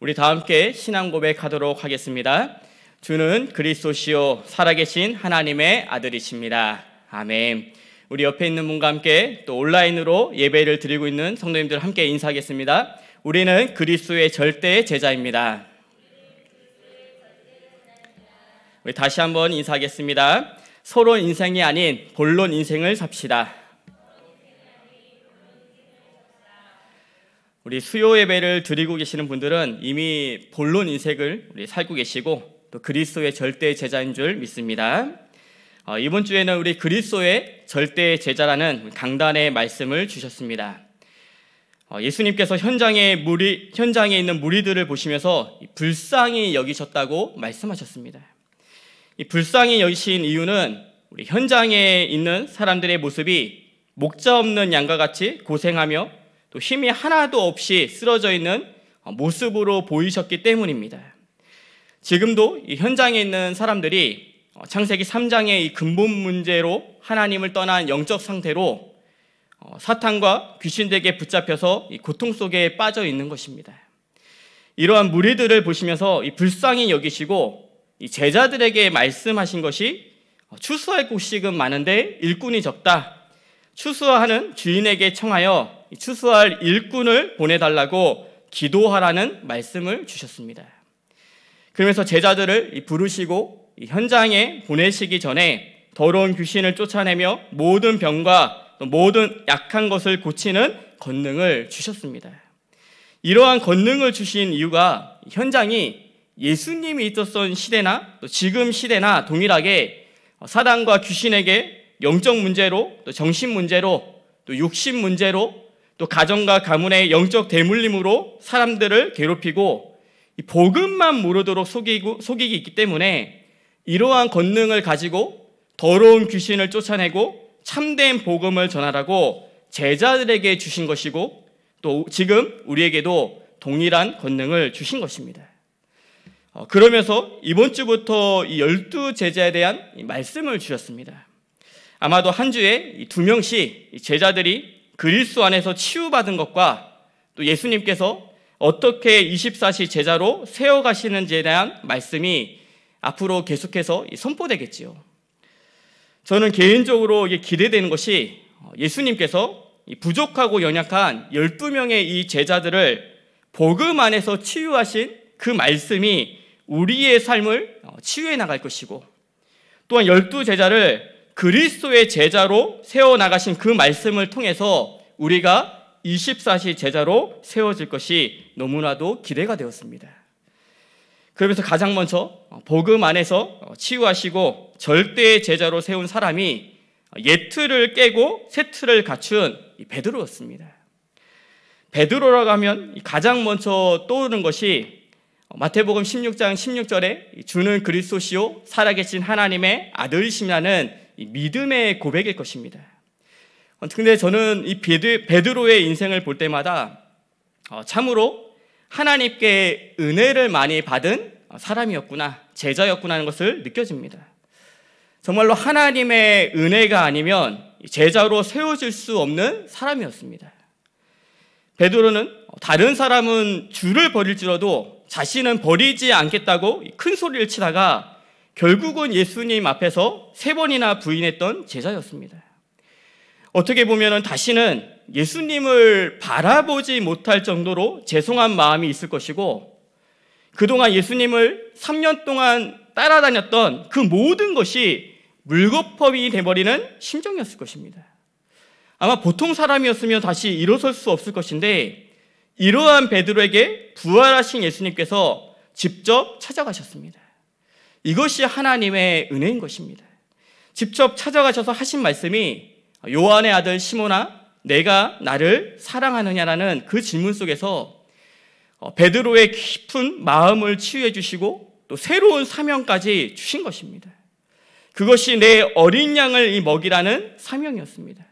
우리 다 함께 신앙 고백하도록 하겠습니다. 주는 그리스도시요 살아계신 하나님의 아들이십니다. 아멘. 우리 옆에 있는 분과 함께 또 온라인으로 예배를 드리고 있는 성도님들 함께 인사하겠습니다. 우리는 그리스도의 절대 제자입니다. 우리 다시 한번 인사하겠습니다. 서로 인생이 아닌 본론 인생을 삽시다. 우리 수요 예배를 드리고 계시는 분들은 이미 본론 인생을 우리 살고 계시고 또 그리스도의 절대 제자인 줄 믿습니다. 어, 이번 주에는 우리 그리스도의 절대 제자라는 강단의 말씀을 주셨습니다. 어, 예수님께서 현장에 무리 현장에 있는 무리들을 보시면서 불쌍히 여기셨다고 말씀하셨습니다. 이 불쌍히 여기신 이유는 우리 현장에 있는 사람들의 모습이 목자 없는 양과 같이 고생하며 또 힘이 하나도 없이 쓰러져 있는 모습으로 보이셨기 때문입니다. 지금도 현장에 있는 사람들이 창세기 3장의 이 근본 문제로 하나님을 떠난 영적 상태로 어, 사탄과 귀신들에게 붙잡혀서 고통 속에 빠져 있는 것입니다. 이러한 무리들을 보시면서 불쌍히 여기시고 제자들에게 말씀하신 것이 어, 추수할 곳씩은 많은데 일꾼이 적다. 추수하는 주인에게 청하여 추수할 일꾼을 보내달라고 기도하라는 말씀을 주셨습니다. 그러면서 제자들을 부르시고 현장에 보내시기 전에 더러운 귀신을 쫓아내며 모든 병과 모든 약한 것을 고치는 권능을 주셨습니다. 이러한 권능을 주신 이유가 현장이 예수님이 있었던 시대나 지금 시대나 동일하게 사단과 귀신에게 영적 문제로 또 정신 문제로 또 육신 문제로 또 가정과 가문의 영적 대물림으로 사람들을 괴롭히고 복음만 모르도록 속이고, 속이기 있기 때문에 이러한 권능을 가지고 더러운 귀신을 쫓아내고 참된 복음을 전하라고 제자들에게 주신 것이고 또 지금 우리에게도 동일한 권능을 주신 것입니다. 어, 그러면서 이번 주부터 이 열두 제자에 대한 말씀을 주셨습니다. 아마도 한 주에 두 명씩 제자들이 그리스도 안에서 치유받은 것과 또 예수님께서 어떻게 24시 제자로 세워가시는지에 대한 말씀이 앞으로 계속해서 선포되겠지요. 저는 개인적으로 기대되는 것이 예수님께서 부족하고 연약한 12명의 이 제자들을 복음 안에서 치유하신 그 말씀이 우리의 삶을 치유해 나갈 것이고 또한 열두 제자를 그리스도의 제자로 세워나가신 그 말씀을 통해서 우리가 24시 제자로 세워질 것이 너무나도 기대가 되었습니다. 그러면서 가장 먼저 복음 안에서 치유하시고 절대의 제자로 세운 사람이 예틀을 깨고 세틀을 갖춘 베드로였습니다. 베드로라고 하면 가장 먼저 떠오르는 것이 마태복음 16장 16절에 주는 그리스도시요 살아계신 하나님의 아들이시라는 믿음의 고백일 것입니다. 근데 저는 이 베드로의 인생을 볼 때마다 어, 참으로 하나님께 은혜를 많이 받은 어, 사람이었구나, 제자였구나 하는 것을 느껴집니다. 정말로 하나님의 은혜가 아니면 제자로 세워질 수 없는 사람이었습니다. 베드로는 다른 사람은 줄을 버릴지라도 자신은 버리지 않겠다고 큰 소리를 치다가 결국은 예수님 앞에서 세 번이나 부인했던 제자였습니다. 어떻게 보면 다시는 예수님을 바라보지 못할 정도로 죄송한 마음이 있을 것이고 그동안 예수님을 3년 동안 따라다녔던 그 모든 것이 물거품이 돼버리는 심정이었을 것입니다. 아마 보통 사람이었으면 다시 일어설 수 없을 것인데 이러한 베드로에게 부활하신 예수님께서 직접 찾아가셨습니다. 이것이 하나님의 은혜인 것입니다. 직접 찾아가셔서 하신 말씀이 요한의 아들 시모나 내가 나를 사랑하느냐라는 그 질문 속에서 어, 베드로의 깊은 마음을 치유해 주시고 또 새로운 사명까지 주신 것입니다. 그것이 내 어린 양을 먹이라는 사명이었습니다.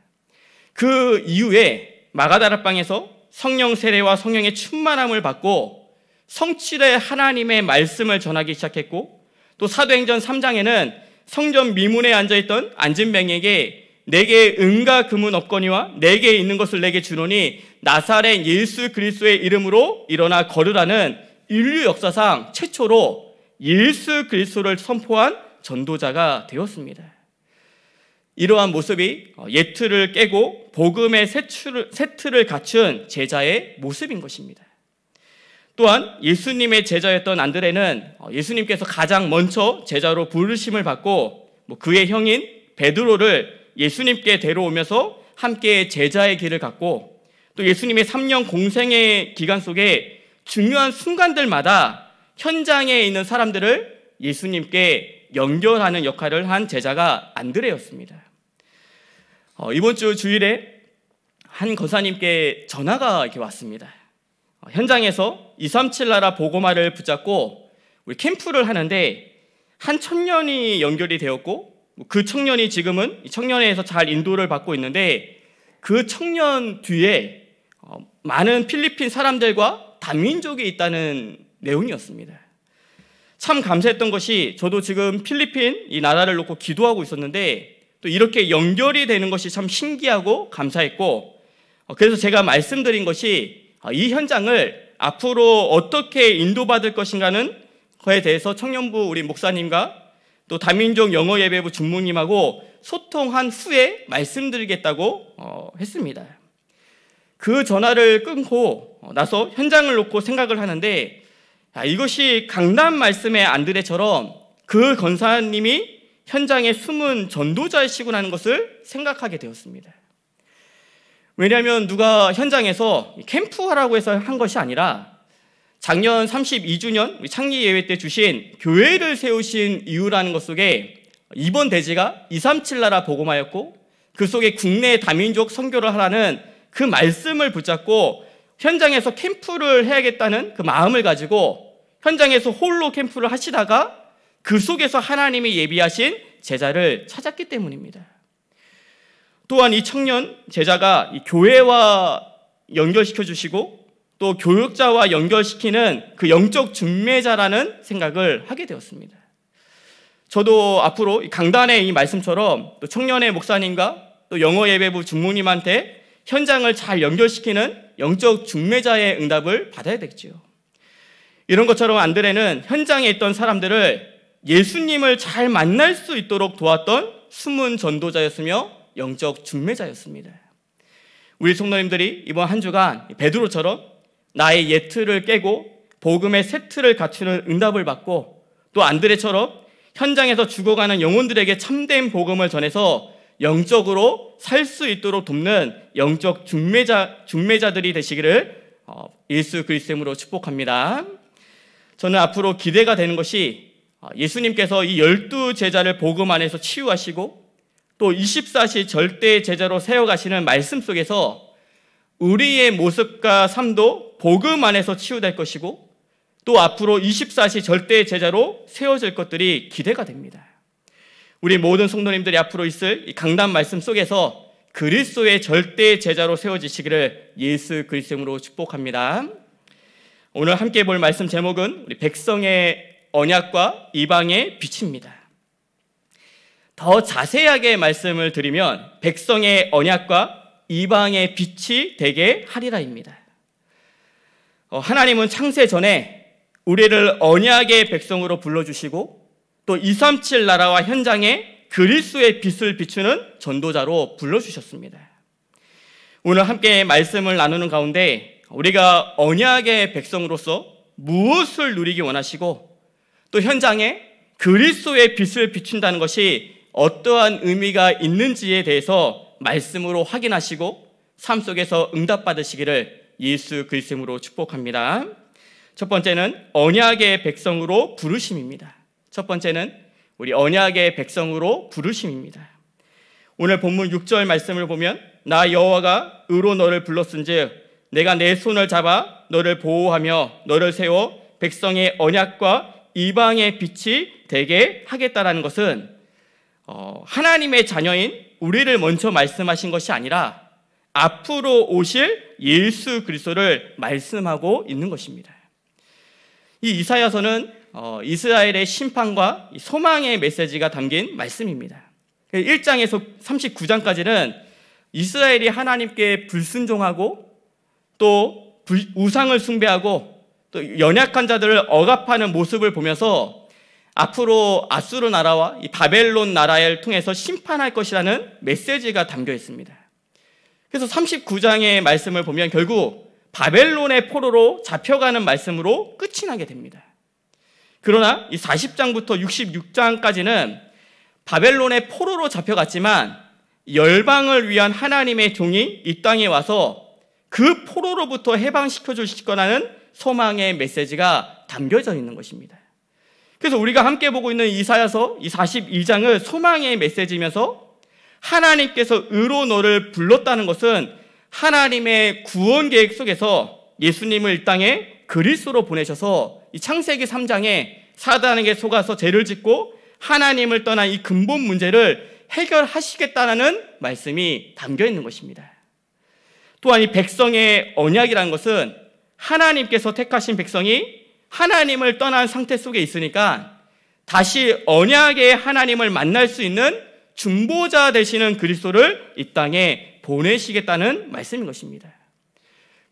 그 이후에 마가다라방에서 성령 세례와 성령의 충만함을 받고 성칠의 하나님의 말씀을 전하기 시작했고 또 사도행전 3장에는 성전 미문에 앉아있던 안진뱅에게 내게 네 은과 금은 없거니와 내게 네 있는 것을 내게 주노니 나사렛 예수 그리스도의 이름으로 일어나 걸으라는 인류 역사상 최초로 예수 그리스도를 선포한 전도자가 되었습니다. 이러한 모습이 예트를 깨고 복음의 새 틀을 갖춘 제자의 모습인 것입니다. 또한 예수님의 제자였던 안드레는 어, 예수님께서 가장 먼저 제자로 부르심을 받고 뭐 그의 형인 베드로를 예수님께 데려오면서 함께 제자의 길을 갔고 또 예수님의 3년 공생의 기간 속에 중요한 순간들마다 현장에 있는 사람들을 예수님께 연결하는 역할을 한 제자가 안드레였습니다. 어, 이번 주 주일에 한 거사님께 전화가 이렇게 왔습니다. 어, 현장에서 237 나라 보고마를 붙잡고 우리 캠프를 하는데 한 청년이 연결이 되었고 그 청년이 지금은 청년회에서 잘 인도를 받고 있는데 그 청년 뒤에 어, 많은 필리핀 사람들과 다민족이 있다는 내용이었습니다. 참 감사했던 것이 저도 지금 필리핀 이 나라를 놓고 기도하고 있었는데 또 이렇게 연결이 되는 것이 참 신기하고 감사했고 어, 그래서 제가 말씀드린 것이 어, 이 현장을 앞으로 어떻게 인도받을 것인가는 그에 대해서 청년부 우리 목사님과 또 다민족 영어 예배부 중무님하고 소통한 후에 말씀드리겠다고 어, 했습니다. 그 전화를 끊고 어, 나서 현장을 놓고 생각을 하는데 야, 아, 이것이 강남 말씀의 안드레처럼 그 권사님이 현장에 숨은 전도자이시구나 하는 것을 생각하게 되었습니다. 왜냐하면 누가 현장에서 캠프하라고 해서 한 것이 아니라 작년 32주년 창기예외때 주신 교회를 세우신 이유라는 것 속에 이번 대지가 237 나라 복음하였고 그 속에 국내 다민족 선교를 하라는 그 말씀을 붙잡고 현장에서 캠프를 해야겠다는 그 마음을 가지고 현장에서 홀로 캠프를 하시다가 그 속에서 하나님이 예비하신 제자를 찾았기 때문입니다. 또한 이 청년 제자가 이 교회와 연결시켜 주시고 또 교육자와 연결시키는 그 영적 중매자라는 생각을 하게 되었습니다. 저도 앞으로 강단의 이 말씀처럼 또 청년의 목사님과 또 영어 예배부 중무님한테 현장을 잘 연결시키는 영적 중매자의 응답을 받아야 되겠지요. 이런 것처럼 안드레는 현장에 있던 사람들을 예수님을 잘 만날 수 있도록 도왔던 숨은 전도자였으며 영적 중매자였습니다. 우리 성도님들이 이번 한 주간 베드로처럼 나의 예틀을 깨고 복음의 세트를 갖추는 응답을 받고 또 안드레처럼 현장에서 죽어가는 영혼들에게 참된 복음을 전해서 영적으로 살 수 있도록 돕는 영적 중매자, 중매자들이 되시기를 어, 예수 그리스도로 축복합니다. 저는 앞으로 기대가 되는 것이 어, 예수님께서 이 열두 제자를 복음 안에서 치유하시고 또 24시 절대 제자로 세워가시는 말씀 속에서 우리의 모습과 삶도 복음 안에서 치유될 것이고 또 앞으로 24시 절대 제자로 세워질 것들이 기대가 됩니다. 우리 모든 성도님들이 앞으로 있을 강단 말씀 속에서 그리스도의 절대 제자로 세워지시기를 예수 그리스도로 축복합니다. 오늘 함께 볼 말씀 제목은 우리 백성의 언약과 이방의 빛입니다. 더 자세하게 말씀을 드리면 백성의 언약과 이방의 빛이 되게 하리라입니다. 어, 하나님은 창세 전에 우리를 언약의 백성으로 불러주시고 또237 나라와 현장에 그리스의 빛을 비추는 전도자로 불러주셨습니다. 오늘 함께 말씀을 나누는 가운데 우리가 언약의 백성으로서 무엇을 누리기 원하시고 또 현장에 그리스의 빛을 비춘다는 것이 어떠한 의미가 있는지에 대해서 말씀으로 확인하시고 삶 속에서 응답받으시기를 예수 그리스도로 축복합니다. 첫 번째는 언약의 백성으로 부르심입니다. 첫 번째는 우리 언약의 백성으로 부르심입니다. 오늘 본문 6절 말씀을 보면 나 여호와가 의로 너를 불렀은즉 내가 내 손을 잡아 너를 보호하며 너를 세워 백성의 언약과 이방의 빛이 되게 하겠다라는 것은 어, 하나님의 자녀인 우리를 먼저 말씀하신 것이 아니라 앞으로 오실 예수 그리스도를 말씀하고 있는 것입니다. 이 이사야서는 어, 이스라엘의 심판과 소망의 메시지가 담긴 말씀입니다. 1장에서 39장까지는 이스라엘이 하나님께 불순종하고 또 우상을 숭배하고 또 연약한 자들을 억압하는 모습을 보면서 앞으로 아수르 나라와 이 바벨론 나라를 통해서 심판할 것이라는 메시지가 담겨 있습니다. 그래서 39장의 말씀을 보면 결국 바벨론의 포로로 잡혀가는 말씀으로 끝이 나게 됩니다. 그러나 이 40장부터 66장까지는 바벨론의 포로로 잡혀갔지만 열방을 위한 하나님의 종이 이 땅에 와서 그 포로로부터 해방시켜 주실 거라는 소망의 메시지가 담겨져 있는 것입니다. 그래서 우리가 함께 보고 있는 이사야서 이4 2장을 소망의 메시지면서 하나님께서 의로 너를 불렀다는 것은 하나님의 구원 계획 속에서 예수님을 이 땅에 그리스로 보내셔서 이 창세기 3장에 사단에게 속아서 죄를 짓고 하나님을 떠난 이 근본 문제를 해결하시겠다는 말씀이 담겨 있는 것입니다. 또한 이 백성의 언약이라는 것은 하나님께서 택하신 백성이 하나님을 떠난 상태 속에 있으니까 다시 언약의 하나님을 만날 수 있는 중보자 되시는 그리스도를 이 땅에 보내시겠다는 말씀인 것입니다.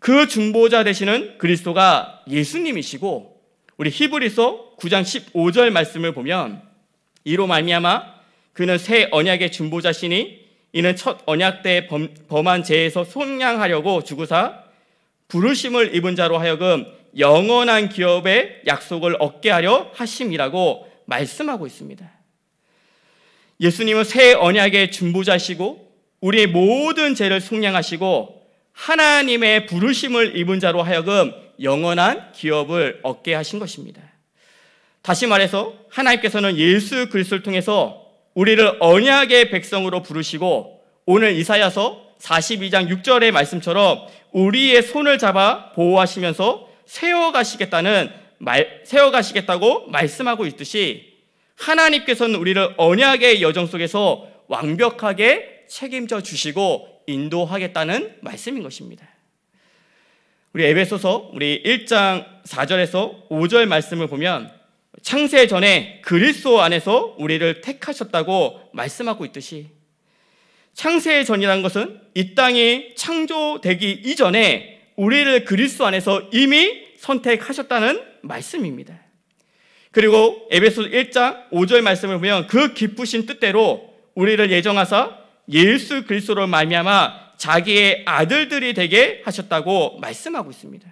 그 중보자 되시는 그리스도가 예수님이시고 우리 히브리서 9장 15절 말씀을 보면 이로 말미암아 그는 새 언약의 중보자시니 이는 첫 언약 때 범, 한 죄에서 속량하려고 주구사 부르심을 입은 자로 하여금 영원한 기업의 약속을 얻게 하려 하심이라고 말씀하고 있습니다. 예수님은 새 언약의 중보자시고 우리의 모든 죄를 속량하시고 하나님의 부르심을 입은 자로 하여금 영원한 기업을 얻게 하신 것입니다. 다시 말해서 하나님께서는 예수 그리스도를 통해서 우리를 언약의 백성으로 부르시고 오늘 이사야서 42장 6절의 말씀처럼 우리의 손을 잡아 보호하시면서 세워가시겠다는 말, 세워가시겠다고 말씀하고 있듯이 하나님께서는 우리를 언약의 여정 속에서 완벽하게 책임져 주시고 인도하겠다는 말씀인 것입니다. 우리 에베소서 우리 1장 4절에서 5절 말씀을 보면 창세 전에 그리스도 안에서 우리를 택하셨다고 말씀하고 있듯이 창세 전이라는 것은 이 땅이 창조되기 이전에 우리를 그리스도 안에서 이미 선택하셨다는 말씀입니다. 그리고 에베소 1장 5절 말씀을 보면 그 기쁘신 뜻대로 우리를 예정하사 예수 그리스도로 말미암아 자기의 아들들이 되게 하셨다고 말씀하고 있습니다.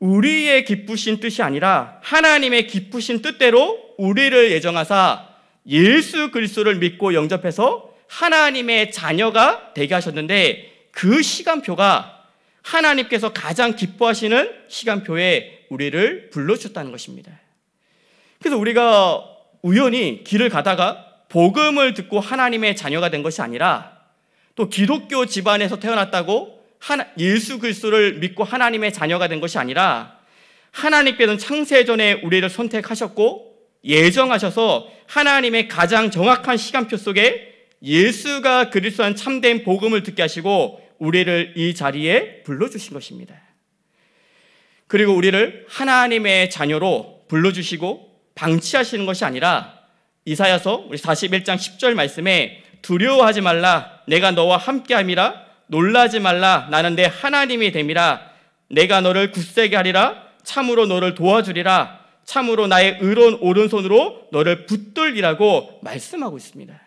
우리의 기쁘신 뜻이 아니라 하나님의 기쁘신 뜻대로 우리를 예정하사 예수 그리스도를 믿고 영접해서 하나님의 자녀가 되게 하셨는데 그 시간표가 하나님께서 가장 기뻐하시는 시간표에 우리를 불러주셨다는 것입니다. 그래서 우리가 우연히 길을 가다가 복음을 듣고 하나님의 자녀가 된 것이 아니라 또 기독교 집안에서 태어났다고 예수 그리스도를 믿고 하나님의 자녀가 된 것이 아니라 하나님께서는 창세전에 우리를 선택하셨고 예정하셔서 하나님의 가장 정확한 시간표 속에 예수가 그리스도한 참된 복음을 듣게 하시고 우리를 이 자리에 불러주신 것입니다. 그리고 우리를 하나님의 자녀로 불러주시고 방치하시는 것이 아니라 이사야서 우리 41장 10절 말씀에 두려워하지 말라 내가 너와 함께함이라 놀라지 말라 나는 내 하나님이 됨이라 내가 너를 굳세게 하리라 참으로 너를 도와주리라 참으로 나의 의로운 오른손으로 너를 붙들리라고 말씀하고 있습니다.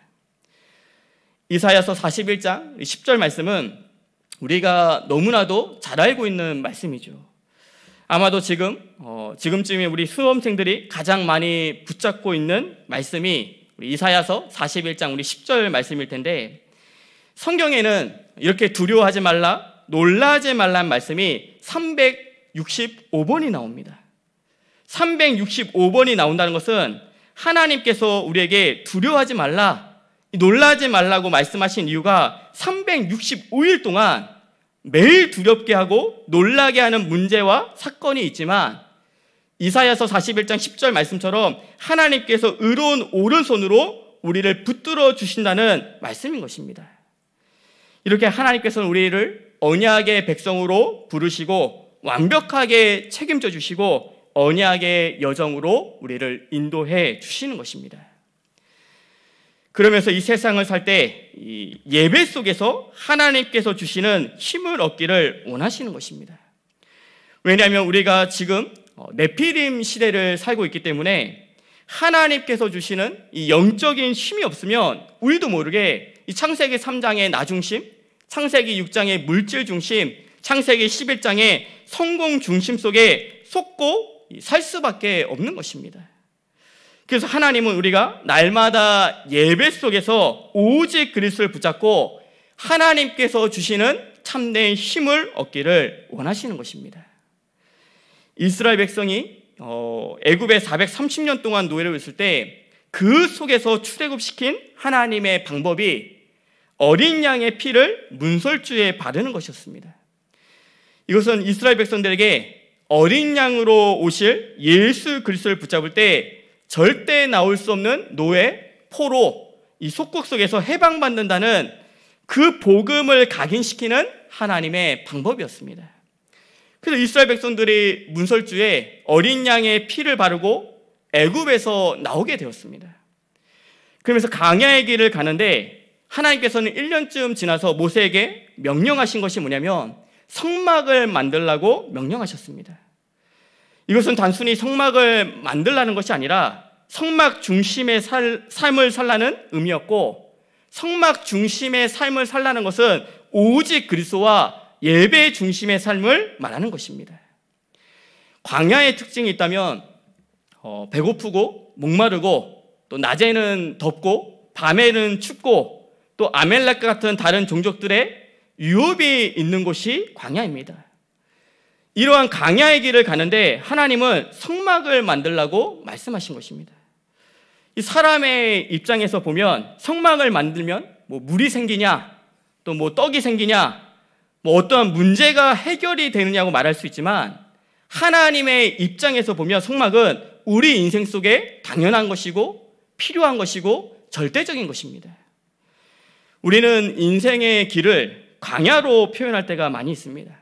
이사야서 41장 10절 말씀은 우리가 너무나도 잘 알고 있는 말씀이죠. 아마도 지금 어, 지금쯤에 우리 수험생들이 가장 많이 붙잡고 있는 말씀이 이사야서 41장 우리 10절 말씀일 텐데 성경에는 이렇게 두려워하지 말라 놀라지 말란 말씀이 365번이 나옵니다. 365번이 나온다는 것은 하나님께서 우리에게 두려워하지 말라 놀라지 말라고 말씀하신 이유가 365일 동안 매일 두렵게 하고 놀라게 하는 문제와 사건이 있지만 이사야서 41장 10절 말씀처럼 하나님께서 의로운 오른손으로 우리를 붙들어 주신다는 말씀인 것입니다. 이렇게 하나님께서는 우리를 언약의 백성으로 부르시고 완벽하게 책임져 주시고 언약의 여정으로 우리를 인도해 주시는 것입니다. 그러면서 이 세상을 살 때 예배 속에서 하나님께서 주시는 힘을 얻기를 원하시는 것입니다. 왜냐하면 우리가 지금 어, 네피림 시대를 살고 있기 때문에 하나님께서 주시는 이 영적인 힘이 없으면 우리도 모르게 이 창세기 3장의 나중심, 창세기 6장의 물질 중심, 창세기 11장의 성공 중심 속에 속고 살 수밖에 없는 것입니다. 그래서 하나님은 우리가 날마다 예배 속에서 오직 그리스도를 붙잡고 하나님께서 주시는 참된 힘을 얻기를 원하시는 것입니다. 이스라엘 백성이 어, 애굽에 430년 동안 노예로 있을 때 그 속에서 출애굽시킨 하나님의 방법이 어린 양의 피를 문설주에 바르는 것이었습니다. 이것은 이스라엘 백성들에게 어린 양으로 오실 예수 그리스도를 붙잡을 때 절대 나올 수 없는 노예, 포로, 이 속국 속에서 해방받는다는 그 복음을 각인시키는 하나님의 방법이었습니다. 그래서 이스라엘 백성들이 문설주에 어린 양의 피를 바르고 애굽에서 나오게 되었습니다. 그러면서 강야의 길을 가는데 하나님께서는 1년쯤 지나서 모세에게 명령하신 것이 뭐냐면 성막을 만들라고 명령하셨습니다. 이것은 단순히 성막을 만들라는 것이 아니라 성막 중심의 살, 삶을 살라는 의미였고 성막 중심의 삶을 살라는 것은 오직 그리스도와 예배 중심의 삶을 말하는 것입니다. 광야의 특징이 있다면 어, 배고프고 목마르고 또 낮에는 덥고 밤에는 춥고 또 아멜렉 같은 다른 종족들의 유업이 있는 곳이 광야입니다. 이러한 강야의 길을 가는데 하나님은 성막을 만들라고 말씀하신 것입니다. 이 사람의 입장에서 보면 성막을 만들면 뭐 물이 생기냐, 또 뭐 떡이 생기냐, 뭐어떠 문제가 해결이 되느냐고 말할 수 있지만 하나님의 입장에서 보면 성막은 우리 인생 속에 당연한 것이고 필요한 것이고 절대적인 것입니다. 우리는 인생의 길을 광야로 표현할 때가 많이 있습니다.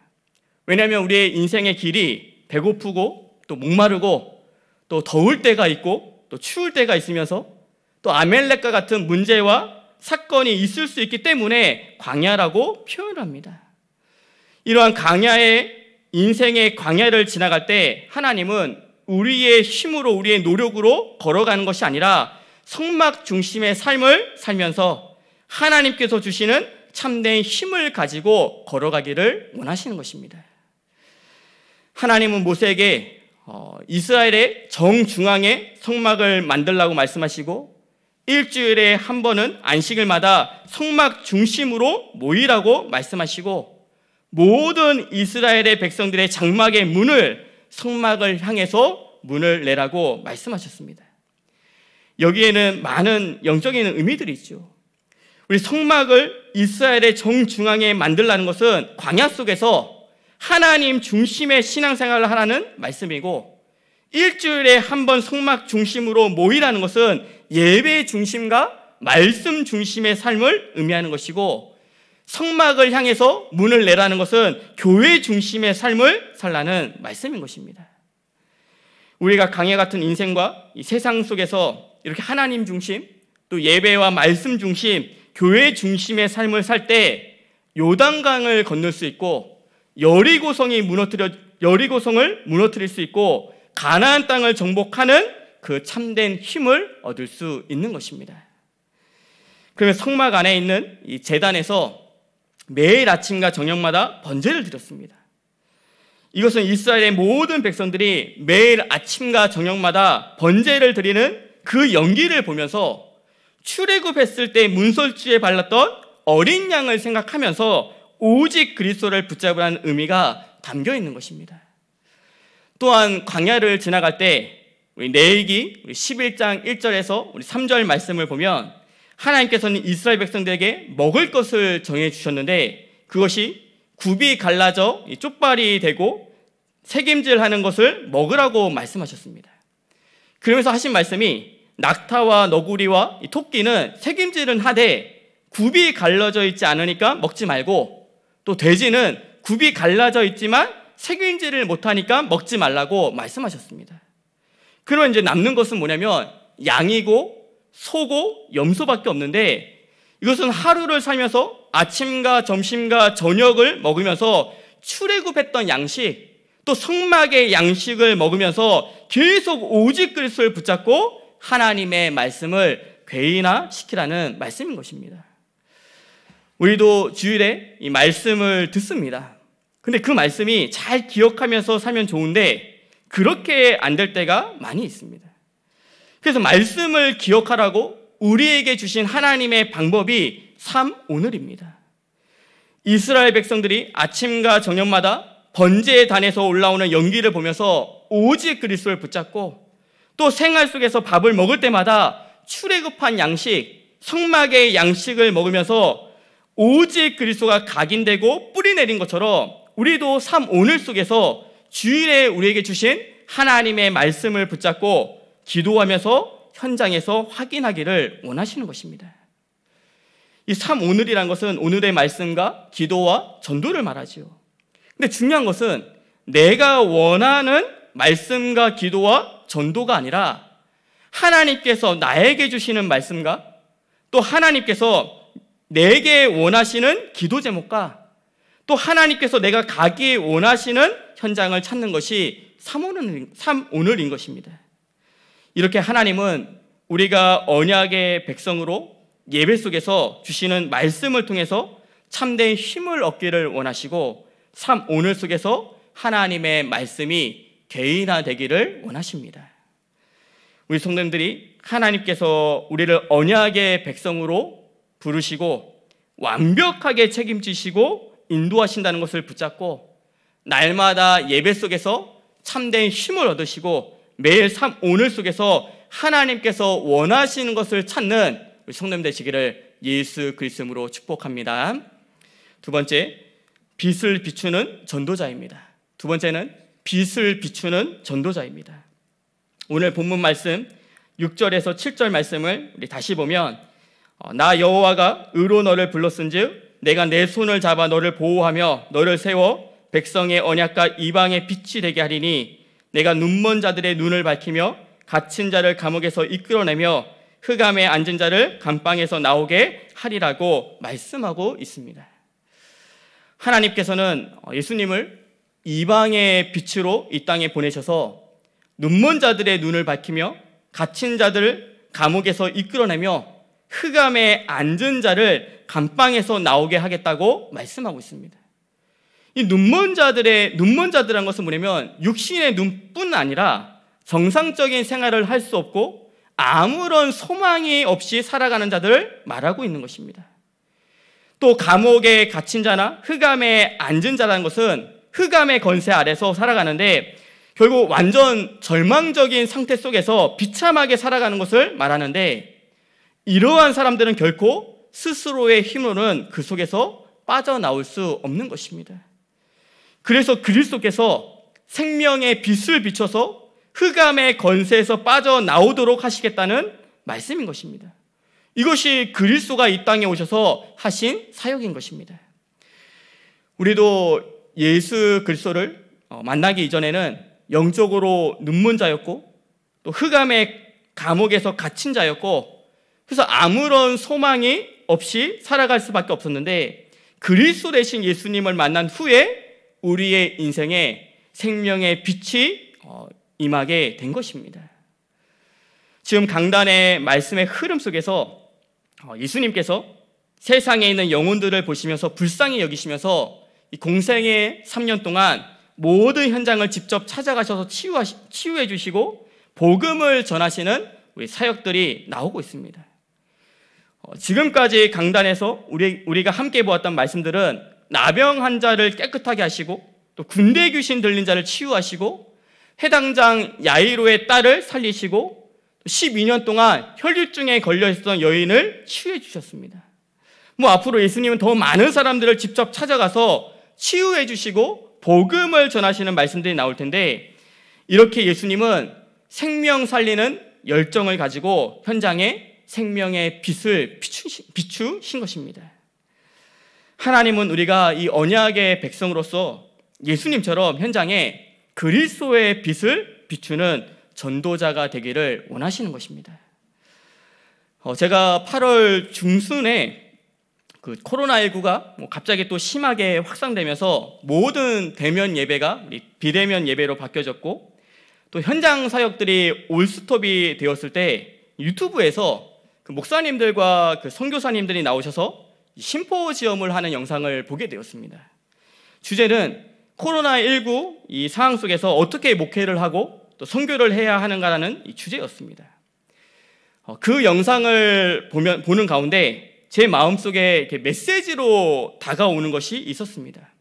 왜냐하면 우리의 인생의 길이 배고프고 또 목마르고 또 더울 때가 있고 또 추울 때가 있으면서 또 아멜렉과 같은 문제와 사건이 있을 수 있기 때문에 광야라고 표현합니다. 이러한 광야의 인생의 광야를 지나갈 때 하나님은 우리의 힘으로 우리의 노력으로 걸어가는 것이 아니라 성막 중심의 삶을 살면서 하나님께서 주시는 참된 힘을 가지고 걸어가기를 원하시는 것입니다. 하나님은 모세에게 어, 이스라엘의 정중앙에 성막을 만들라고 말씀하시고 일주일에 한 번은 안식일마다 성막 중심으로 모이라고 말씀하시고 모든 이스라엘의 백성들의 장막의 문을 성막을 향해서 문을 내라고 말씀하셨습니다. 여기에는 많은 영적인 의미들이 있죠. 우리 성막을 이스라엘의 정중앙에 만들라는 것은 광야 속에서 하나님 중심의 신앙생활을 하라는 말씀이고 일주일에 한 번 성막 중심으로 모이라는 것은 예배 중심과 말씀 중심의 삶을 의미하는 것이고 성막을 향해서 문을 내라는 것은 교회 중심의 삶을 살라는 말씀인 것입니다. 우리가 강해 같은 인생과 세상 속에서 이렇게 하나님 중심, 또 예배와 말씀 중심, 교회 중심의 삶을 살 때 요단강을 건널 수 있고 여리고성이 무너뜨려 여리고성을 무너뜨릴 수 있고 가나안 땅을 정복하는 그 참된 힘을 얻을 수 있는 것입니다. 그러면 성막 안에 있는 이 재단에서 매일 아침과 저녁마다 번제를 드렸습니다. 이것은 이스라엘의 모든 백성들이 매일 아침과 저녁마다 번제를 드리는 그 연기를 보면서 출애굽했을 때 문설주에 발랐던 어린 양을 생각하면서 오직 그리스도를 붙잡으라는 의미가 담겨 있는 것입니다. 또한 광야를 지나갈 때 우리 내기 우리 11장 1절에서 우리 3절 말씀을 보면 하나님께서는 이스라엘 백성들에게 먹을 것을 정해 주셨는데 그것이 굽이 갈라져 쪽발이 되고 책임질하는 것을 먹으라고 말씀하셨습니다. 그러면서 하신 말씀이 낙타와 너구리와 토끼는 책임질은 하되 굽이 갈라져 있지 않으니까 먹지 말고 또 돼지는 굽이 갈라져 있지만 세균질을 못하니까 먹지 말라고 말씀하셨습니다. 그러 이제 남는 것은 뭐냐면 양이고 소고 염소밖에 없는데 이것은 하루를 살면서 아침과 점심과 저녁을 먹으면서 출애굽했던 양식 또 성막의 양식을 먹으면서 계속 오직 그리스도를 붙잡고 하나님의 말씀을 괴이나 시키라는 말씀인 것입니다. 우리도 주일에 이 말씀을 듣습니다. 근데 그 말씀이 잘 기억하면서 살면 좋은데 그렇게 안 될 때가 많이 있습니다. 그래서 말씀을 기억하라고 우리에게 주신 하나님의 방법이 삼 오늘입니다. 이스라엘 백성들이 아침과 저녁마다 번제에 단에서 올라오는 연기를 보면서 오직 그리스도를 붙잡고 또 생활 속에서 밥을 먹을 때마다 출애굽한 양식, 성막의 양식을 먹으면서 오직 그리스도가 각인되고 뿌리 내린 것처럼 우리도 삶 오늘 속에서 주일에 우리에게 주신 하나님의 말씀을 붙잡고 기도하면서 현장에서 확인하기를 원하시는 것입니다. 이 삶 오늘이란 것은 오늘의 말씀과 기도와 전도를 말하지요. 근데 중요한 것은 내가 원하는 말씀과 기도와 전도가 아니라 하나님께서 나에게 주시는 말씀과 또 하나님께서 내게 원하시는 기도 제목과 또 하나님께서 내가 가기 원하시는 현장을 찾는 것이 삼오늘인 것입니다. 이렇게 하나님은 우리가 언약의 백성으로 예배 속에서 주시는 말씀을 통해서 참된 힘을 얻기를 원하시고 삼오늘 속에서 하나님의 말씀이 개인화되기를 원하십니다. 우리 성도님들이 하나님께서 우리를 언약의 백성으로 부르시고 완벽하게 책임지시고 인도하신다는 것을 붙잡고 날마다 예배 속에서 참된 힘을 얻으시고 매일 삶 오늘 속에서 하나님께서 원하시는 것을 찾는 우리 성님 되시기를 예수 그리스도로 축복합니다. 두 번째, 빛을 비추는 전도자입니다. 두 번째는 빛을 비추는 전도자입니다. 오늘 본문 말씀 6절에서 7절 말씀을 우리 다시 보면 어, 나 여호와가 의로 너를 불렀은즉 내가 내 손을 잡아 너를 보호하며 너를 세워 백성의 언약과 이방의 빛이 되게 하리니 내가 눈먼 자들의 눈을 밝히며 갇힌 자를 감옥에서 이끌어내며 흑암에 앉은 자를 감방에서 나오게 하리라고 말씀하고 있습니다. 하나님께서는 어, 예수님을 이방의 빛으로 이 땅에 보내셔서 눈먼 자들의 눈을 밝히며 갇힌 자들을 감옥에서 이끌어내며 흑암에 앉은 자를 감방에서 나오게 하겠다고 말씀하고 있습니다. 이 눈먼 자들의 눈먼 자들한 것은 뭐냐면 육신의 눈뿐 아니라 정상적인 생활을 할 수 없고 아무런 소망이 없이 살아가는 자들을 말하고 있는 것입니다. 또 감옥에 갇힌 자나 흑암에 앉은 자라는 것은 흑암의 건세 아래서 살아가는데 결국 완전 절망적인 상태 속에서 비참하게 살아가는 것을 말하는데 이러한 사람들은 결코 스스로의 힘으로는 그 속에서 빠져나올 수 없는 것입니다. 그래서 그릴 속에서 생명의 빛을 비춰서 흑암의 건세에서 빠져나오도록 하시겠다는 말씀인 것입니다. 이것이 그리스도가 이 땅에 오셔서 하신 사역인 것입니다. 우리도 예수 그리스도를 어, 만나기 이전에는 영적으로 눈먼 자였고 또 흑암의 감옥에서 갇힌 자였고 그래서 아무런 소망이 없이 살아갈 수밖에 없었는데 그리스도 대신 예수님을 만난 후에 우리의 인생에 생명의 빛이 어, 임하게 된 것입니다. 지금 강단의 말씀의 흐름 속에서 어, 예수님께서 세상에 있는 영혼들을 보시면서 불쌍히 여기시면서 공생의 3년 동안 모든 현장을 직접 찾아가셔서 치유하 치유해 주시고 복음을 전하시는 우리 사역들이 나오고 있습니다. 어, 지금까지 강단에서 우리, 우리가 함께 보았던 말씀들은 나병 환자를 깨끗하게 하시고 또 군대 귀신 들린 자를 치유하시고 해당장 야이로의 딸을 살리시고 12년 동안 혈류증에 걸려있던 었 여인을 치유해 주셨습니다. 뭐 앞으로 예수님은 더 많은 사람들을 직접 찾아가서 치유해 주시고 복음을 전하시는 말씀들이 나올 텐데 이렇게 예수님은 생명 살리는 열정을 가지고 현장에 생명의 빛을 비추신 것입니다. 하나님은 우리가 이 언약의 백성으로서 예수님처럼 현장에 그리스도의 빛을 비추는 전도자가 되기를 원하시는 것입니다. 어, 제가 8월 중순에 그 코로나19가 뭐 갑자기 또 심하게 확산되면서 모든 대면 예배가 비대면 예배로 바뀌어졌고 또 현장 사역들이 올스톱이 되었을 때 유튜브에서 그 목사님들과 그 선교사님들이 나오셔서 심포지엄을 하는 영상을 보게 되었습니다. 주제는 코로나19 이 상황 속에서 어떻게 목회를 하고 또 선교를 해야 하는가라는 이 주제였습니다. 어, 그 영상을 보면 보는 가운데 제 마음속에 메시지로 다가오는 것이 있었습니다.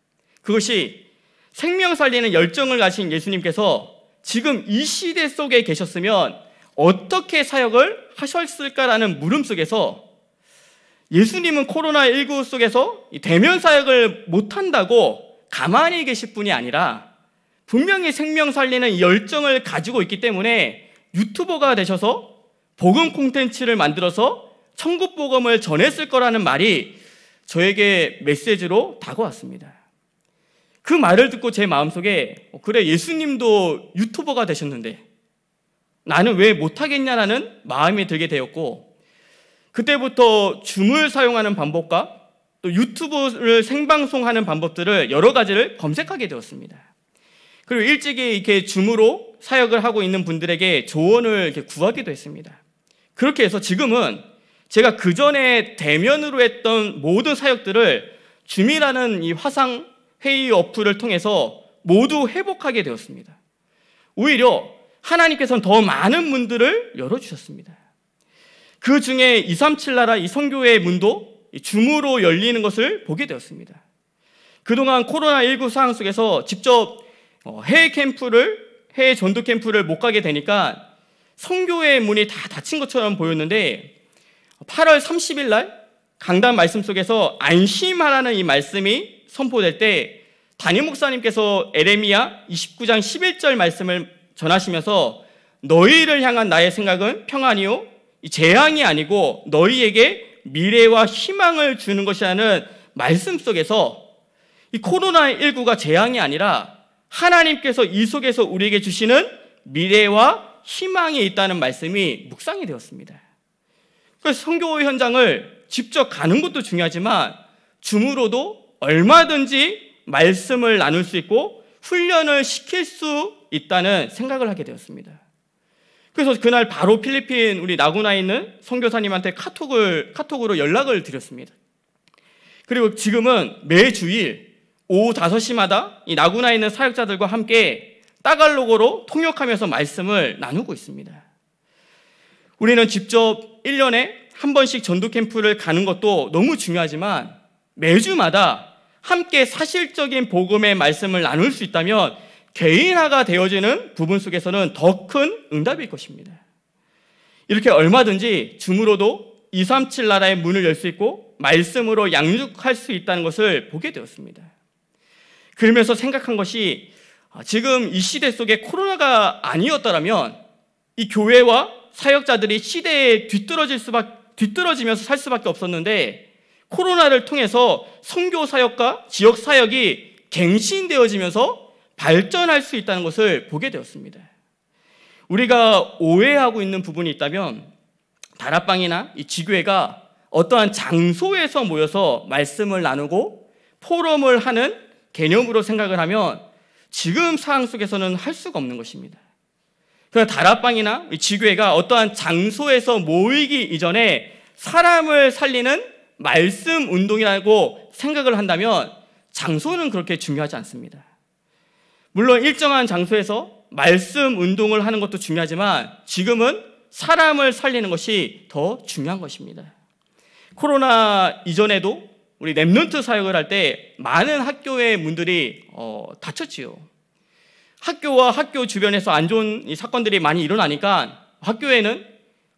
그것이 생명 살리는 열정을 가진 예수님께서 지금 이 시대 속에 계셨으면 어떻게 사역을 하셨을까라는 물음 속에서 예수님은 코로나19 속에서 대면 사역을 못한다고 가만히 계실 분이 아니라 분명히 생명 살리는 열정을 가지고 있기 때문에 유튜버가 되셔서 복음 콘텐츠를 만들어서 천국 복음을 전했을 거라는 말이 저에게 메시지로 다가왔습니다. 그 말을 듣고 제 마음속에 어, 그래 예수님도 유튜버가 되셨는데 나는 왜 못하겠냐라는 마음이 들게 되었고, 그때부터 줌을 사용하는 방법과 또 유튜브를 생방송하는 방법들을 여러 가지를 검색하게 되었습니다. 그리고 일찍이 이렇게 줌으로 사역을 하고 있는 분들에게 조언을 이렇게 구하기도 했습니다. 그렇게 해서 지금은 제가 그 전에 대면으로 했던 모든 사역들을 줌이라는 이 화상 회의 어플을 통해서 모두 회복하게 되었습니다. 오히려 하나님께서는 더 많은 문들을 열어주셨습니다. 그 중에 237 나라 이 선교회의 문도 줌으로 열리는 것을 보게 되었습니다. 그동안 코로나19 상황 속에서 직접 어, 해외 캠프를, 해외 전도 캠프를 못 가게 되니까 선교회의 문이 다 닫힌 것처럼 보였는데 8월 30일 날 강단 말씀 속에서 안심하라는 이 말씀이 선포될 때 담임 목사님께서 에레미야 29장 11절 말씀을 전하시면서 너희를 향한 나의 생각은 평안이요 재앙이 아니고 너희에게 미래와 희망을 주는 것이라는 말씀 속에서 이 코로나19가 재앙이 아니라 하나님께서 이 속에서 우리에게 주시는 미래와 희망이 있다는 말씀이 묵상이 되었습니다. 그래서 성교 현장을 직접 가는 것도 중요하지만 줌으로도 얼마든지 말씀을 나눌 수 있고 훈련을 시킬 수 있다는 생각을 하게 되었습니다. 그래서 그날 바로 필리핀 우리 나구나에 있는 선교사님한테 카톡을 카톡으로 연락을 드렸습니다. 그리고 지금은 매 주일 오후 5시마다 이 나구나에 있는 사역자들과 함께 따갈로그로 통역하면서 말씀을 나누고 있습니다. 우리는 직접 1년에 한 번씩 전도 캠프를 가는 것도 너무 중요하지만 매주마다 함께 사실적인 복음의 말씀을 나눌 수 있다면 개인화가 되어지는 부분 속에서는 더 큰 응답일 것입니다. 이렇게 얼마든지 줌으로도237 나라의 문을 열 수 있고 말씀으로 양육할 수 있다는 것을 보게 되었습니다. 그러면서 생각한 것이 아, 지금 이 시대 속에 코로나가 아니었더라면 이 교회와 사역자들이 시대에 뒤떨어질 수밖 뒤떨어지면서 살 수밖에 없었는데 코로나를 통해서 선교 사역과 지역 사역이 갱신되어지면서 발전할 수 있다는 것을 보게 되었습니다. 우리가 오해하고 있는 부분이 있다면 다락방이나 이 지교회가 어떠한 장소에서 모여서 말씀을 나누고 포럼을 하는 개념으로 생각을 하면 지금 상황 속에서는 할 수가 없는 것입니다. 그러나 다락방이나 지교회가 어떠한 장소에서 모이기 이전에 사람을 살리는 말씀 운동이라고 생각을 한다면 장소는 그렇게 중요하지 않습니다. 물론 일정한 장소에서 말씀 운동을 하는 것도 중요하지만 지금은 사람을 살리는 것이 더 중요한 것입니다. 코로나 이전에도 우리 랩런트 사역을 할 때 많은 학교의 문들이 어, 닫혔지요. 학교와 학교 주변에서 안 좋은 사건들이 많이 일어나니까 학교에는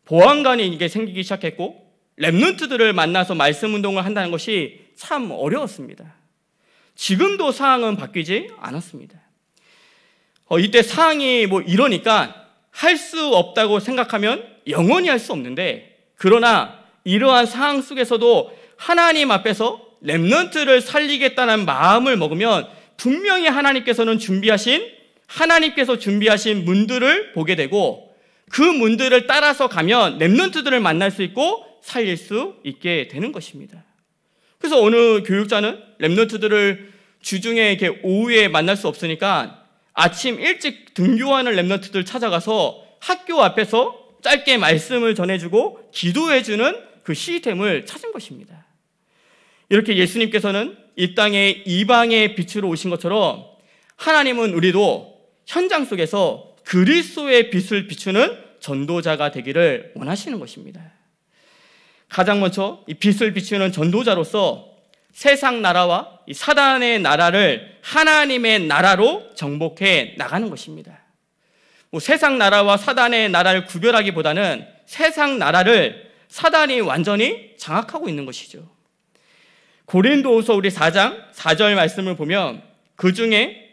보안관이 이게 생기기 시작했고 랩런트들을 만나서 말씀 운동을 한다는 것이 참 어려웠습니다. 지금도 상황은 바뀌지 않았습니다. 어, 이때 상황이 뭐 이러니까 할 수 없다고 생각하면 영원히 할 수 없는데 그러나 이러한 상황 속에서도 하나님 앞에서 렘넌트를 살리겠다는 마음을 먹으면 분명히 하나님께서는 준비하신 하나님께서 준비하신 문들을 보게 되고 그 문들을 따라서 가면 렘넌트들을 만날 수 있고 살릴 수 있게 되는 것입니다. 그래서 어느 교육자는 렘넌트들을 주중에 이렇게 오후에 만날 수 없으니까 아침 일찍 등교하는 랩런트들 찾아가서 학교 앞에서 짧게 말씀을 전해주고 기도해주는 그 시스템을 찾은 것입니다. 이렇게 예수님께서는 이 땅에 이방의 빛으로 오신 것처럼 하나님은 우리도 현장 속에서 그리스도의 빛을 비추는 전도자가 되기를 원하시는 것입니다. 가장 먼저 이 빛을 비추는 전도자로서 세상 나라와 사단의 나라를 하나님의 나라로 정복해 나가는 것입니다. 뭐 세상 나라와 사단의 나라를 구별하기보다는 세상 나라를 사단이 완전히 장악하고 있는 것이죠. 고린도후서 우리 4장 4절 말씀을 보면 그 중에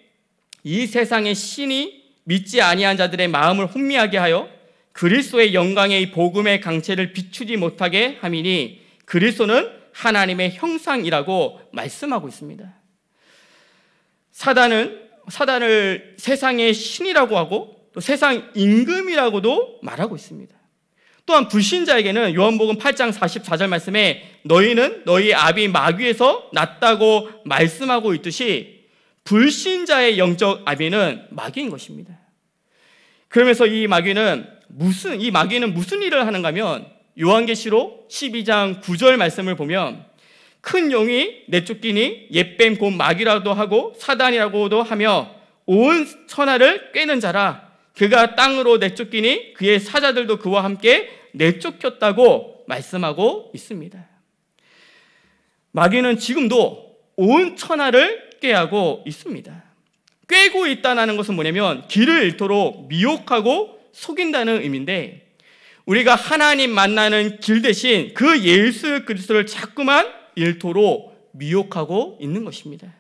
이 세상의 신이 믿지 아니한 자들의 마음을 혼미하게 하여 그리스도의 영광의 복음의 강체를 비추지 못하게 함이니 그리스도는 하나님의 형상이라고 말씀하고 있습니다. 사단은 사단을 세상의 신이라고 하고 또 세상 임금이라고도 말하고 있습니다. 또한 불신자에게는 요한복음 8장 44절 말씀에 너희는 너희 아비 마귀에서 났다고 말씀하고 있듯이 불신자의 영적 아비는 마귀인 것입니다. 그러면서 이 마귀는 무슨 이 마귀는 무슨 일을 하는가면 요한계시록 12장 9절 말씀을 보면 큰 용이 내쫓기니 옛뱀 곧 마귀라도 하고 사단이라고도 하며 온 천하를 꿰는 자라 그가 땅으로 내쫓기니 그의 사자들도 그와 함께 내쫓겼다고 말씀하고 있습니다. 마귀는 지금도 온 천하를 꾀하고 있습니다. 꿰고 있다는 것은 뭐냐면 길을 잃도록 미혹하고 속인다는 의미인데 우리가 하나님 만나는 길 대신 그 예수 그리스도를 자꾸만 일토로 미혹하고 있는 것입니다.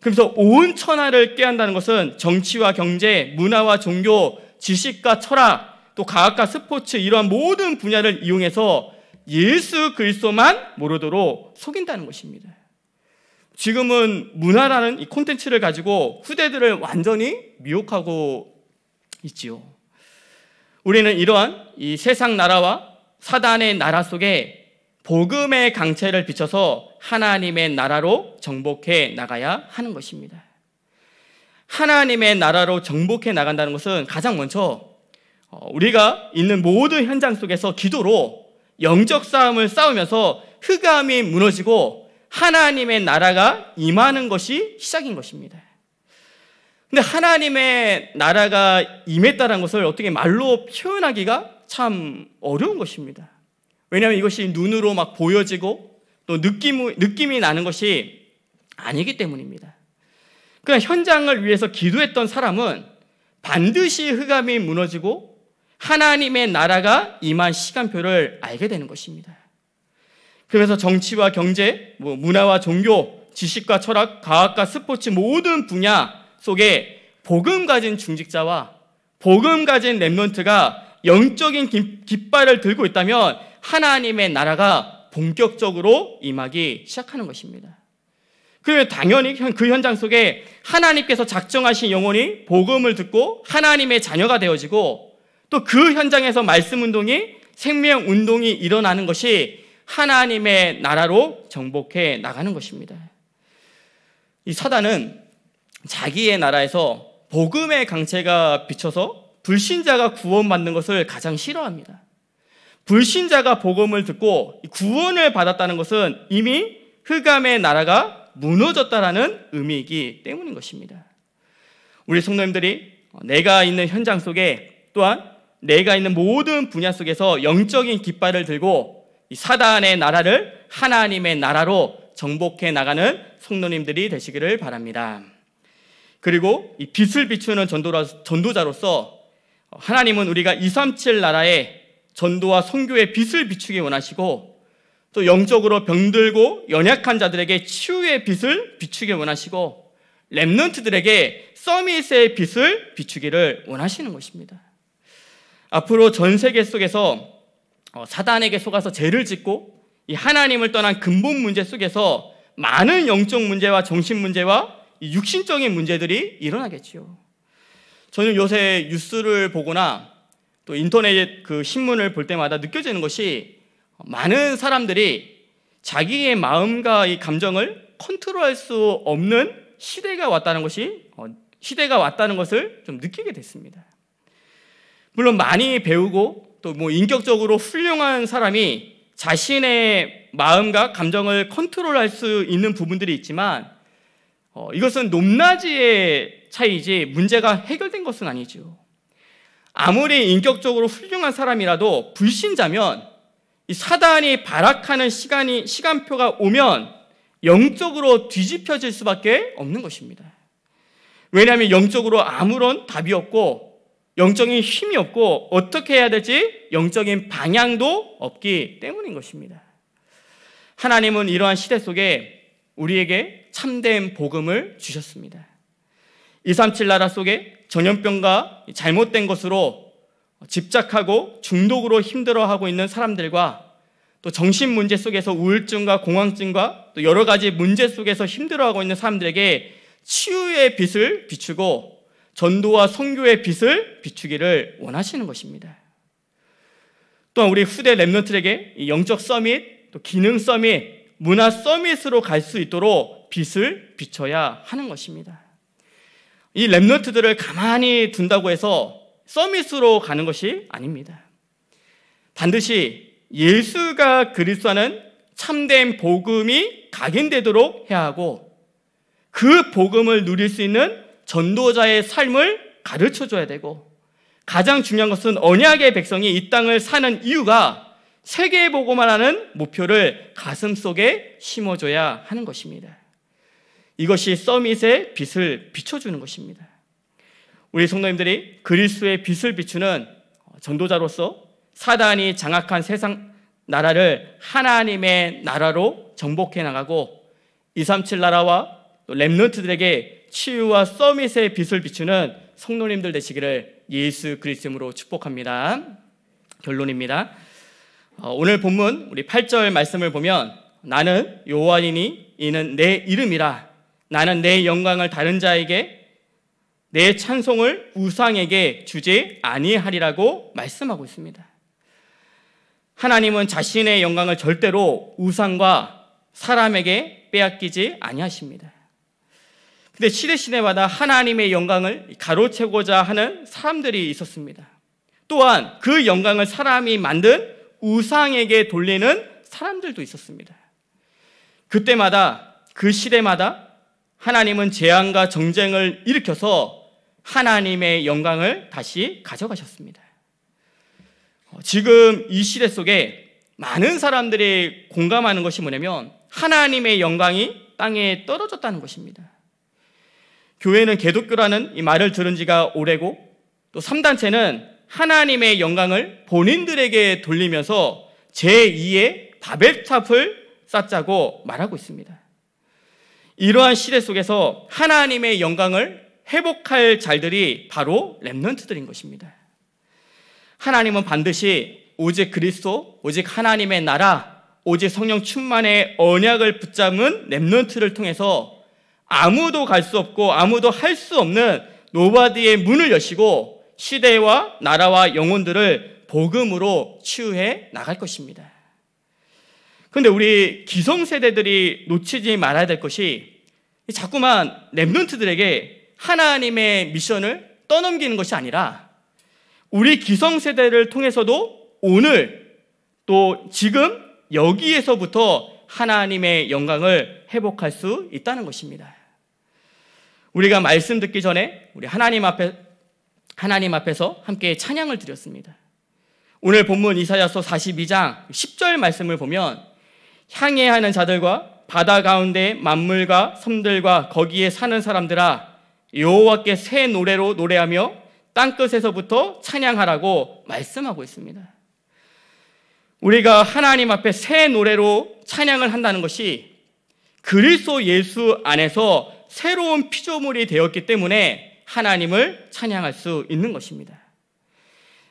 그래서 온 천하를 깨한다는 것은 정치와 경제, 문화와 종교, 지식과 철학, 또 과학과 스포츠 이러한 모든 분야를 이용해서 예수 그리스도만 모르도록 속인다는 것입니다. 지금은 문화라는 이 콘텐츠를 가지고 후대들을 완전히 미혹하고 있지요. 우리는 이러한 이 세상 나라와 사단의 나라 속에 복음의 강체를 비춰서 하나님의 나라로 정복해 나가야 하는 것입니다. 하나님의 나라로 정복해 나간다는 것은 가장 먼저 어, 우리가 있는 모든 현장 속에서 기도로 영적 싸움을 싸우면서 흑암이 무너지고 하나님의 나라가 임하는 것이 시작인 것입니다. 근데 하나님의 나라가 임했다는 것을 어떻게 말로 표현하기가 참 어려운 것입니다. 왜냐하면 이것이 눈으로 막 보여지고 또 느낌, 느낌이 나는 것이 아니기 때문입니다. 그냥 현장을 위해서 기도했던 사람은 반드시 흑암이 무너지고 하나님의 나라가 임한 시간표를 알게 되는 것입니다. 그래서 정치와 경제, 뭐 문화와 종교, 지식과 철학, 과학과 스포츠 모든 분야 속에 복음 가진 중직자와 복음 가진 랩런트가 영적인 깃발을 들고 있다면 하나님의 나라가 본격적으로 임하기 시작하는 것입니다. 그 당연히 그 현장 속에 하나님께서 작정하신 영혼이 복음을 듣고 하나님의 자녀가 되어지고 또 그 현장에서 말씀 운동이 생명 운동이 일어나는 것이 하나님의 나라로 정복해 나가는 것입니다. 이 사단은 자기의 나라에서 복음의 강체가 비쳐서 불신자가 구원받는 것을 가장 싫어합니다. 불신자가 복음을 듣고 구원을 받았다는 것은 이미 흑암의 나라가 무너졌다라는 의미이기 때문인 것입니다. 우리 성도님들이 내가 있는 현장 속에 또한 내가 있는 모든 분야 속에서 영적인 깃발을 들고 사단의 나라를 하나님의 나라로 정복해 나가는 성도님들이 되시기를 바랍니다. 그리고 이 빛을 비추는 전도라, 전도자로서 하나님은 우리가 237 나라에 전도와 성교의 빛을 비추기 원하시고 또 영적으로 병들고 연약한 자들에게 치유의 빛을 비추기 원하시고 랩넌트들에게 서밋의 빛을 비추기를 원하시는 것입니다. 앞으로 전 세계 속에서 어, 사단에게 속아서 죄를 짓고 이 하나님을 떠난 근본 문제 속에서 많은 영적 문제와 정신 문제와 육신적인 문제들이 일어나겠지요. 저는 요새 뉴스를 보거나 또 인터넷 그 신문을 볼 때마다 느껴지는 것이 많은 사람들이 자기의 마음과 이 감정을 컨트롤할 수 없는 시대가 왔다는 것이 어, 시대가 왔다는 것을 좀 느끼게 됐습니다. 물론 많이 배우고 또 뭐 인격적으로 훌륭한 사람이 자신의 마음과 감정을 컨트롤할 수 있는 부분들이 있지만 어, 이것은 높낮이의 차이지 문제가 해결된 것은 아니지요. 아무리 인격적으로 훌륭한 사람이라도 불신자면 사단이 발악하는 시간이 시간표가 오면 영적으로 뒤집혀질 수밖에 없는 것입니다. 왜냐하면 영적으로 아무런 답이 없고 영적인 힘이 없고 어떻게 해야 될지 영적인 방향도 없기 때문인 것입니다. 하나님은 이러한 시대 속에 우리에게 참된 복음을 주셨습니다. 137 나라 속에 전염병과 잘못된 것으로 집착하고 중독으로 힘들어하고 있는 사람들과 또 정신 문제 속에서 우울증과 공황증과 또 여러 가지 문제 속에서 힘들어하고 있는 사람들에게 치유의 빛을 비추고 전도와 선교의 빛을 비추기를 원하시는 것입니다. 또한 우리 후대 랩런트에게 영적 서밋, 또 기능 서밋, 문화 서밋으로 갈 수 있도록 빛을 비춰야 하는 것입니다. 이 랩노트들을 가만히 둔다고 해서 서밋으로 가는 것이 아닙니다. 반드시 예수가 그리스도는 참된 복음이 각인되도록 해야 하고 그 복음을 누릴 수 있는 전도자의 삶을 가르쳐 줘야 되고 가장 중요한 것은 언약의 백성이 이 땅을 사는 이유가 세계에 보고만 하는 목표를 가슴 속에 심어줘야 하는 것입니다. 이것이 서밋의 빛을 비춰주는 것입니다. 우리 성도님들이 그리스의 빛을 비추는 전도자로서 사단이 장악한 세상 나라를 하나님의 나라로 정복해 나가고 237 나라와 렘넌트들에게 치유와 서밋의 빛을 비추는 성도님들 되시기를 예수 그리스도로 축복합니다. 결론입니다. 어, 오늘 본문 우리 8절 말씀을 보면 나는 요한이니 이는 내 이름이라 나는 내 영광을 다른 자에게 내 찬송을 우상에게 주지 아니하리라고 말씀하고 있습니다. 하나님은 자신의 영광을 절대로 우상과 사람에게 빼앗기지 아니하십니다. 근데 시대 시대마다 하나님의 영광을 가로채고자 하는 사람들이 있었습니다. 또한 그 영광을 사람이 만든 우상에게 돌리는 사람들도 있었습니다. 그때마다 그 시대마다 하나님은 재앙과 정쟁을 일으켜서 하나님의 영광을 다시 가져가셨습니다. 어, 지금 이 시대 속에 많은 사람들이 공감하는 것이 뭐냐면 하나님의 영광이 땅에 떨어졌다는 것입니다. 교회는 개독교라는 이 말을 들은 지가 오래고 또 3단체는 하나님의 영광을 본인들에게 돌리면서 제2의 바벨탑을 쌓자고 말하고 있습니다. 이러한 시대 속에서 하나님의 영광을 회복할 잘들이 바로 렘넌트들인 것입니다. 하나님은 반드시 오직 그리스도, 오직 하나님의 나라, 오직 성령 충만의 언약을 붙잡은 렘넌트를 통해서 아무도 갈 수 없고 아무도 할 수 없는 노바디의 문을 여시고 시대와 나라와 영혼들을 복음으로 치유해 나갈 것입니다. 그런데 우리 기성세대들이 놓치지 말아야 될 것이 자꾸만 랩런트들에게 하나님의 미션을 떠넘기는 것이 아니라 우리 기성세대를 통해서도 오늘 또 지금 여기에서부터 하나님의 영광을 회복할 수 있다는 것입니다. 우리가 말씀 듣기 전에 우리 하나님 앞에 하나님 앞에서 함께 찬양을 드렸습니다. 오늘 본문 이사야서 42장 10절 말씀을 보면 향해하는 자들과 바다 가운데 만물과 섬들과 거기에 사는 사람들아 여호와께 새 노래로 노래하며 땅끝에서부터 찬양하라고 말씀하고 있습니다. 우리가 하나님 앞에 새 노래로 찬양을 한다는 것이 그리스도 예수 안에서 새로운 피조물이 되었기 때문에 하나님을 찬양할 수 있는 것입니다.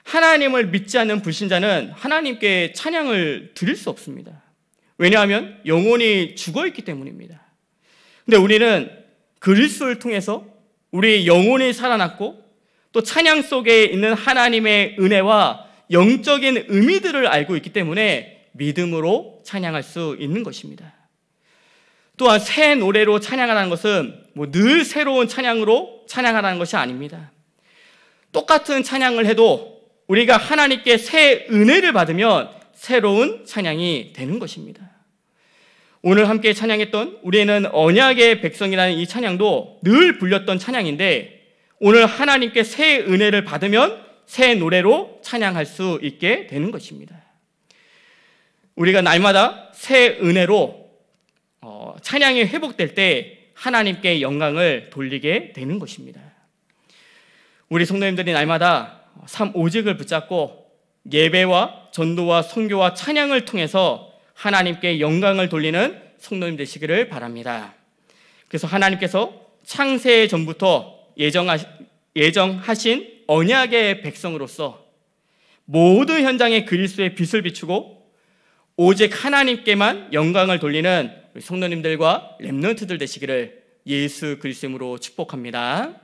하나님을 믿지 않는 불신자는 하나님께 찬양을 드릴 수 없습니다. 왜냐하면 영혼이 죽어 있기 때문입니다. 근데 우리는 그리스도를 통해서 우리 영혼이 살아났고 또 찬양 속에 있는 하나님의 은혜와 영적인 의미들을 알고 있기 때문에 믿음으로 찬양할 수 있는 것입니다. 또한 새 노래로 찬양하라는 것은 뭐늘 새로운 찬양으로 찬양하라는 것이 아닙니다. 똑같은 찬양을 해도 우리가 하나님께 새 은혜를 받으면 새로운 찬양이 되는 것입니다. 오늘 함께 찬양했던 우리는 언약의 백성이라는 이 찬양도 늘 불렸던 찬양인데 오늘 하나님께 새 은혜를 받으면 새 노래로 찬양할 수 있게 되는 것입니다. 우리가 날마다 새 은혜로 찬양이 회복될 때 하나님께 영광을 돌리게 되는 것입니다. 우리 성도님들이 날마다 삼 오직을 붙잡고 예배와 전도와 선교와 찬양을 통해서 하나님께 영광을 돌리는 성도님 되시기를 바랍니다. 그래서 하나님께서 창세 전부터 예정하신 언약의 백성으로서 모든 현장에 그리스도의 빛을 비추고 오직 하나님께만 영광을 돌리는 성도님들과 렘넌트들 되시기를 예수 그리스도로 축복합니다.